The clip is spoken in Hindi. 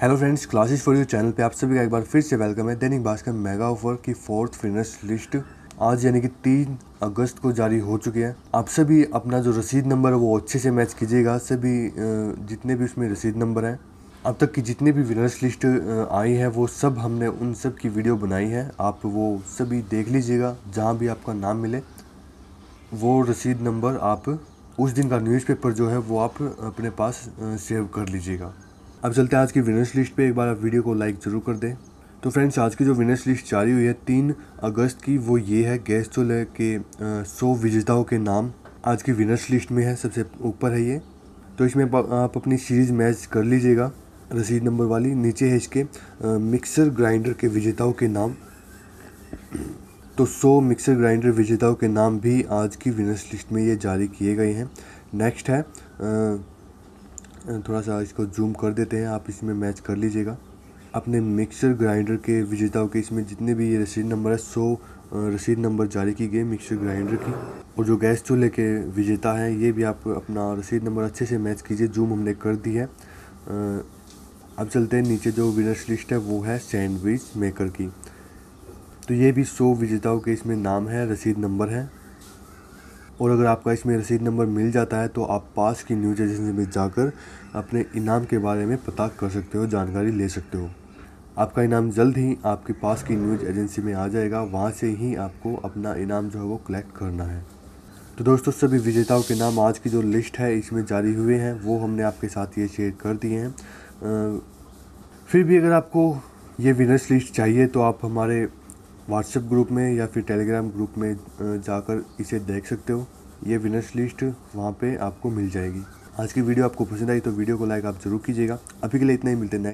hello friends classes for you channel पे आप सभी का एक बार फिर से वेलकम है दैनिक भास्कर मेगा ऑफर की फोर्थ फिनर्स लिस्ट आज यानी कि तीन अगस्त को जारी हो चुकी है आप सभी अपना जो रसीद नंबर है वो अच्छे से मैच कीजिएगा सभी जितने भी उसमें रसीद नंबर हैं अब तक की जितनी भी विनर्स लिस्ट आई है वो सब हमने उन सब की वीडियो बनाई है आप वो सभी देख लीजिएगा जहाँ भी आपका नाम मिले वो रसीद नंबर आप उस दिन का न्यूज़पेपर जो है वो आप अपने पास सेव कर लीजिएगा अब चलते हैं आज की विनर्स लिस्ट पे एक बार आप वीडियो को लाइक ज़रूर कर दें तो फ्रेंड्स आज की जो विनर्स लिस्ट जारी हुई है तीन अगस्त की वो ये है गैस चूल्हे के सौ विजेताओं के नाम आज की विनर्स लिस्ट में है सबसे ऊपर है ये तो इसमें आप अपनी सीरीज मैच कर लीजिएगा रसीद नंबर वाली नीचे है इसके मिक्सर ग्राइंडर के विजेताओं के नाम तो सौ मिक्सर ग्राइंडर विजेताओं के नाम भी आज की विनर्स लिस्ट में ये जारी किए गए हैं नेक्स्ट है आ, थोड़ा सा इसको जूम कर देते हैं आप इसमें मैच कर लीजिएगा अपने मिक्सर ग्राइंडर के विजेताओं के इसमें जितने भी ये रसीद नंबर है सौ रसीद नंबर जारी की गई मिक्सर ग्राइंडर की और जो गैस चूल्हे के विजेता हैं ये भी आप अपना रसीद नंबर अच्छे से मैच कीजिए जूम हमने कर दी है अब चलते हैं नीचे जो विनर्स लिस्ट है वो है सैंडविच मेकर की तो ये भी सौ विजेताओं के इसमें नाम है रसीद नंबर है और अगर आपका इसमें रसीद नंबर मिल जाता है तो आप पास की न्यूज एजेंसी में जाकर अपने इनाम के बारे में पता कर सकते हो जानकारी ले सकते हो आपका इनाम जल्द ही आपके पास की न्यूज एजेंसी में आ जाएगा वहाँ से ही आपको अपना इनाम जो है वो कलेक्ट करना है तो दोस्तों सभी विजेताओं के नाम आज की जो लिस्ट है इसमें जारी हुए हैं वो हमने आपके साथ ये शेयर कर दिए हैं फिर भी अगर आपको ये विनर्स लिस्ट चाहिए तो आप हमारे व्हाट्सएप ग्रुप में या फिर टेलीग्राम ग्रुप में जाकर इसे देख सकते हो ये विनर्स लिस्ट वहाँ पे आपको मिल जाएगी आज की वीडियो आपको पसंद आई तो वीडियो को लाइक आप जरूर कीजिएगा अभी के लिए इतना ही मिलते हैं